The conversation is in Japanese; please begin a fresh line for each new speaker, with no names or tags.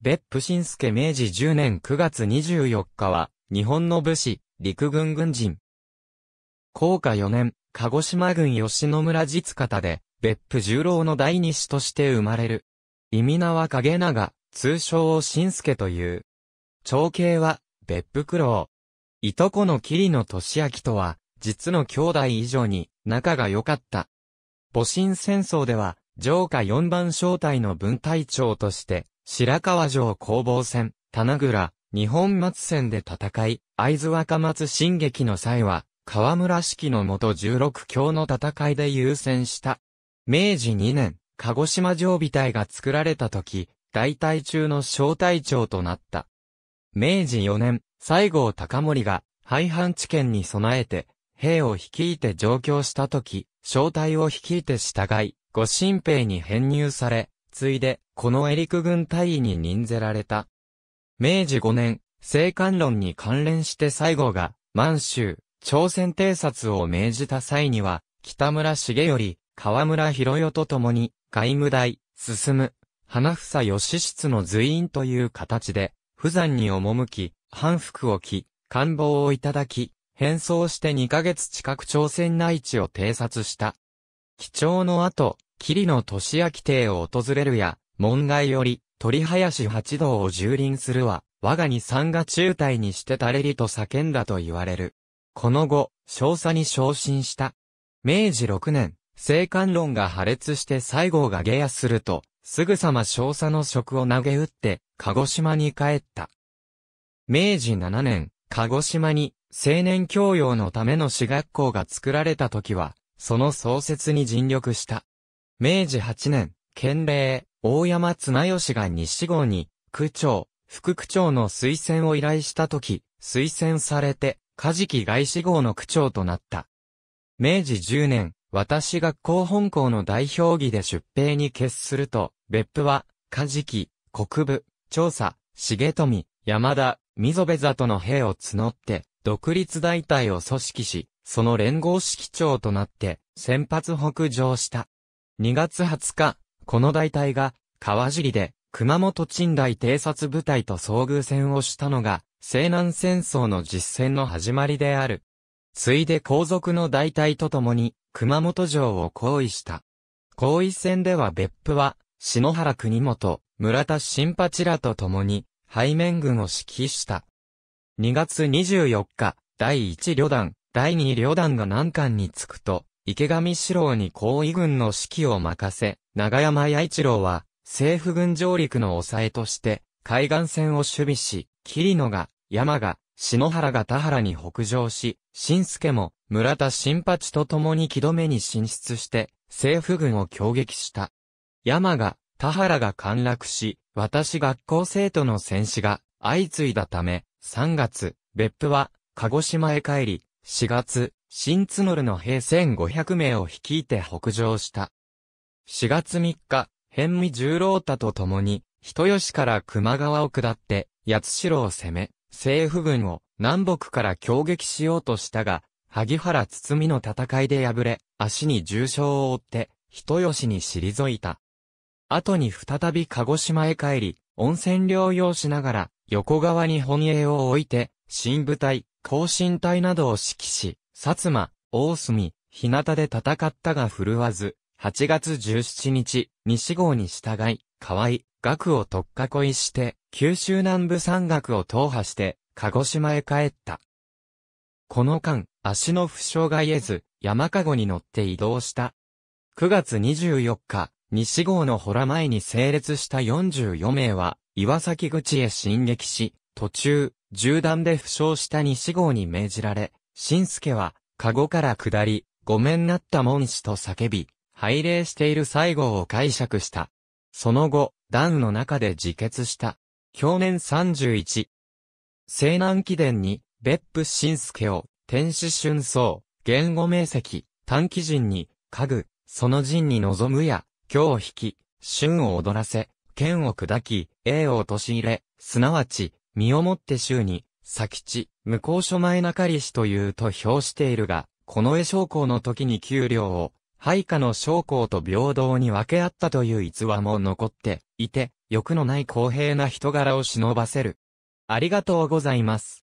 別府新助明治10年9月24日は、日本の武士、陸軍軍人。高下4年、鹿児島郡吉野村実方で、別府十郎の第二子として生まれる。意味名は影長、通称を新助という。長兄は、別府九郎。いとこの桐野俊明とは、実の兄弟以上に仲が良かった。戊辰戦争では、上下四番小隊の分隊長として白川城攻防戦、棚倉、日本松戦で戦い、会津若松進撃の際は、河村式の元16強の戦いで優先した。明治2年、鹿児島常備隊が作られた時、大隊中の小隊長となった。明治4年、西郷隆盛が、廃藩置県に備えて、兵を率いて上京した時、小隊を率いて従い、御神兵に編入され、ついで、このエリク軍大尉に任ぜられた。明治5年、聖官論に関連して西郷が、満州、朝鮮偵察を命じた際には、北村重頼、河村博代と共に、外務大、進む、花房義室の随員という形で、不山に赴き、反服を着、官房をいただき、変装して2ヶ月近く朝鮮内地を偵察した。貴重の後、桐野俊明邸を訪れるや、門外より、鳥林八道を蹂躙するは、我がに三が中隊にして垂れりと叫んだと言われる。この後、少佐に昇進した。明治六年、聖観論が破裂して西郷が下野すると、すぐさま少佐の職を投げ打って、鹿児島に帰った。明治七年、鹿児島に青年教養のための私学校が作られた時は、その創設に尽力した。明治八年、県令、大山綱吉が西郷に、区長、副区長の推薦を依頼した時、推薦されて、カジキ外志号の区長となった。明治10年、私学校本校の代表議で出兵に決すると、別府は、カジキ、国部、調査、重富、山田、溝部里の兵を募って、独立大隊を組織し、その連合指揮長となって、先発北上した。2月20日、この大隊が、川尻で、熊本鎮台偵察部隊と遭遇戦をしたのが、西南戦争の実戦の始まりである。ついで皇族の大隊とともに、熊本城を包囲した。行為戦では別府は、篠原国本、村田新八らと共に、背面軍を指揮した。2月24日、第1旅団、第2旅団が南関に着くと、池上四郎に高位軍の指揮を任せ、長山弥一郎は、政府軍上陸の抑えとして、海岸線を守備し、桐野が、山が、篠原が田原に北上し、新助も、村田新八と共に木止めに進出して、政府軍を攻撃した。山が、田原が陥落し、私学校生徒の戦死が相次いだため、3月、別府は、鹿児島へ帰り、4月、新津森の兵1500名を率いて北上した。4月3日、辺見十郎太と共に、人吉から熊川を下って、八代を攻め、政府軍を南北から攻撃しようとしたが、萩原堤の戦いで敗れ、足に重傷を負って、人吉に退いた。後に再び鹿児島へ帰り、温泉療養しながら、横川に本営を置いて、新部隊、後進隊などを指揮し、薩摩、大隅、日向で戦ったが振るわず、8月17日、西郷に従い、河合、学を取っ囲いして、九州南部山岳を踏破して、鹿児島へ帰った。この間、足の負傷がえず、山籠に乗って移動した。9月24日、西郷の洞前に整列した44名は、岩崎口へ進撃し、途中、銃弾で負傷した西郷に命じられ、新助は、カゴから下り、ごめんなった門士と叫び、拝礼している西郷を解釈した。その後、段の中で自決した。去年31。西南貴殿に、別府新助を、天使春草、言語名跡、短期人に、家具、その陣に望むや、今日を引き、春を踊らせ、剣を砕き、栄を陥れ、すなわち、身をもって衆に、佐吉、向こう署前中里氏というと評しているが、この絵将校の時に給料を、配下の将校と平等に分け合ったという逸話も残っていて、欲のない公平な人柄を忍ばせる。ありがとうございます。